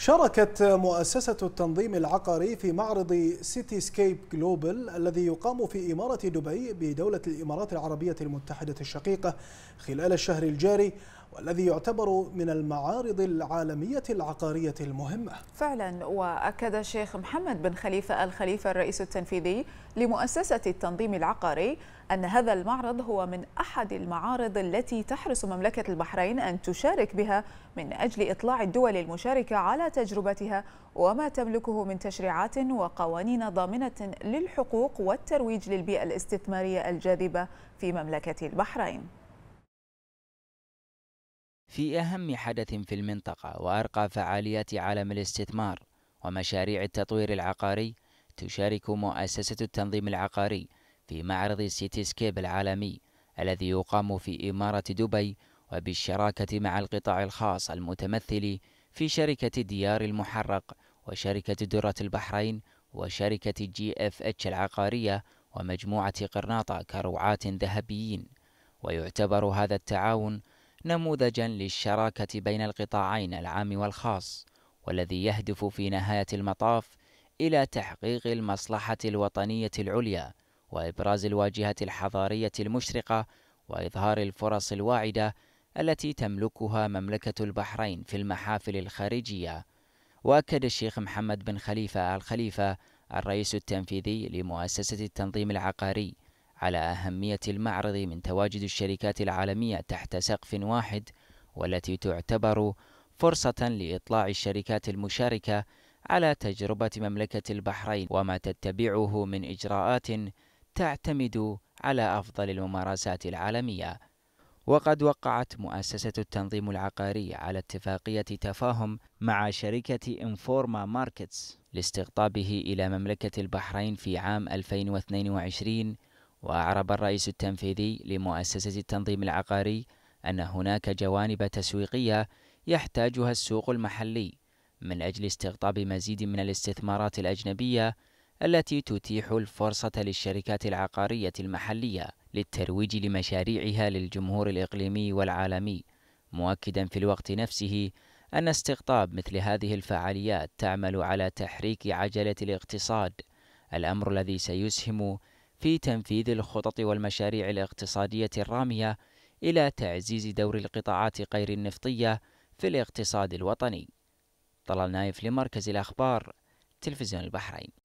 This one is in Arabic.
شاركت مؤسسة التنظيم العقاري في معرض سيتي سكيب جلوبل الذي يقام في إمارة دبي بدولة الإمارات العربية المتحدة الشقيقة خلال الشهر الجاري والذي يعتبر من المعارض العالمية العقارية المهمة فعلا وأكد الشيخ محمد بن خليفة الخليفة الرئيس التنفيذي لمؤسسة التنظيم العقاري أن هذا المعرض هو من أحد المعارض التي تحرص مملكة البحرين أن تشارك بها من أجل إطلاع الدول المشاركة على تجربتها وما تملكه من تشريعات وقوانين ضامنة للحقوق والترويج للبيئة الاستثمارية الجاذبة في مملكة البحرين في أهم حدث في المنطقة وأرقى فعاليات عالم الاستثمار ومشاريع التطوير العقاري تشارك مؤسسة التنظيم العقاري في معرض سيتي سكيب العالمي الذي يقام في إمارة دبي وبالشراكة مع القطاع الخاص المتمثل في شركة ديار المحرق وشركة درة البحرين وشركة جي اف اتش العقارية ومجموعة قرناطة كروعات ذهبيين ويعتبر هذا التعاون نموذجا للشراكة بين القطاعين العام والخاص والذي يهدف في نهاية المطاف إلى تحقيق المصلحة الوطنية العليا وإبراز الواجهة الحضارية المشرقة وإظهار الفرص الواعدة التي تملكها مملكة البحرين في المحافل الخارجية وأكد الشيخ محمد بن خليفة آل خليفة الرئيس التنفيذي لمؤسسة التنظيم العقاري على أهمية المعرض من تواجد الشركات العالمية تحت سقف واحد والتي تعتبر فرصة لإطلاع الشركات المشاركة على تجربة مملكة البحرين وما تتبعه من إجراءات تعتمد على أفضل الممارسات العالمية. وقد وقعت مؤسسة التنظيم العقاري على اتفاقية تفاهم مع شركة انفورما ماركتس لاستقطابه إلى مملكة البحرين في عام 2022 وأعرب الرئيس التنفيذي لمؤسسة التنظيم العقاري أن هناك جوانب تسويقية يحتاجها السوق المحلي من أجل استقطاب مزيد من الاستثمارات الأجنبية التي تتيح الفرصة للشركات العقارية المحلية للترويج لمشاريعها للجمهور الإقليمي والعالمي، مؤكدا في الوقت نفسه أن استقطاب مثل هذه الفعاليات تعمل على تحريك عجلة الاقتصاد، الأمر الذي سيسهم في تنفيذ الخطط والمشاريع الاقتصادية الرامية إلى تعزيز دور القطاعات غير النفطية في الاقتصاد الوطني. طلال نايف لمركز الأخبار تلفزيون البحرين